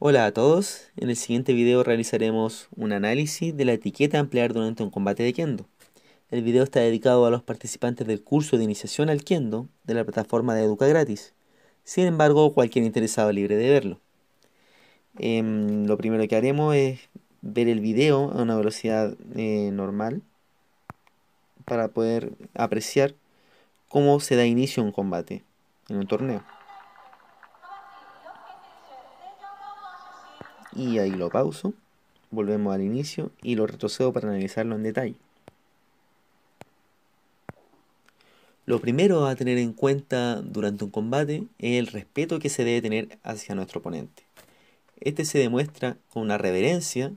Hola a todos, en el siguiente video realizaremos un análisis de la etiqueta a durante un combate de Kendo. El video está dedicado a los participantes del curso de iniciación al Kendo de la plataforma de Educa Gratis. Sin embargo, cualquier interesado libre de verlo. Em, lo primero que haremos es ver el video a una velocidad eh, normal para poder apreciar cómo se da inicio a un combate en un torneo. y ahí lo pauso, volvemos al inicio y lo retrocedo para analizarlo en detalle. Lo primero a tener en cuenta durante un combate es el respeto que se debe tener hacia nuestro oponente. Este se demuestra con una reverencia,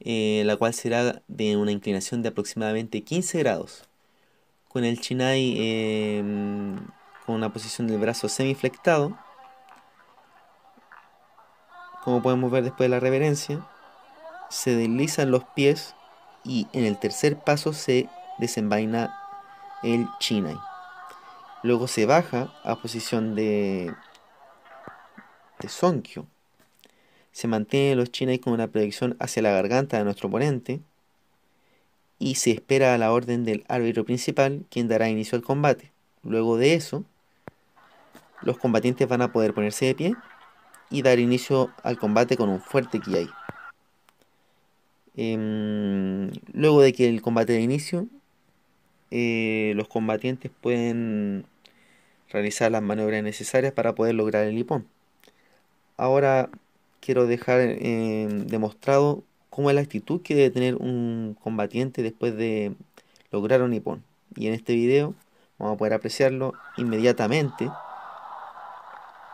eh, la cual será de una inclinación de aproximadamente 15 grados, con el chinai eh, con una posición del brazo semiflectado como podemos ver después de la reverencia, se deslizan los pies y en el tercer paso se desenvaina el chinai. Luego se baja a posición de, de sonkyo. Se mantiene los chinai con una proyección hacia la garganta de nuestro oponente y se espera a la orden del árbitro principal quien dará inicio al combate. Luego de eso, los combatientes van a poder ponerse de pie y dar inicio al combate con un fuerte Kiai. Em, luego de que el combate de inicio, eh, los combatientes pueden realizar las maniobras necesarias para poder lograr el nipón Ahora quiero dejar em, demostrado cómo es la actitud que debe tener un combatiente después de lograr un nipón Y en este video vamos a poder apreciarlo inmediatamente.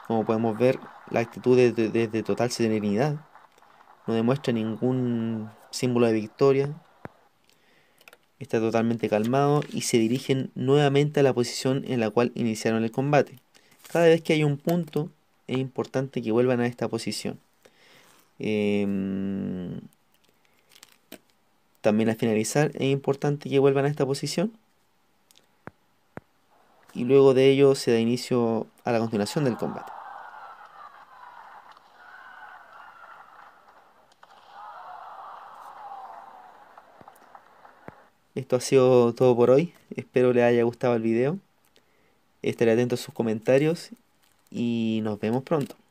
Como podemos ver, la actitud desde de, total serenidad, no demuestra ningún símbolo de victoria, está totalmente calmado y se dirigen nuevamente a la posición en la cual iniciaron el combate. Cada vez que hay un punto, es importante que vuelvan a esta posición. Em, también al finalizar es importante que vuelvan a esta posición. Y luego de ello se da inicio a la continuación del combate. Esto ha sido todo por hoy. Espero les haya gustado el video. Estaré atento a sus comentarios y nos vemos pronto.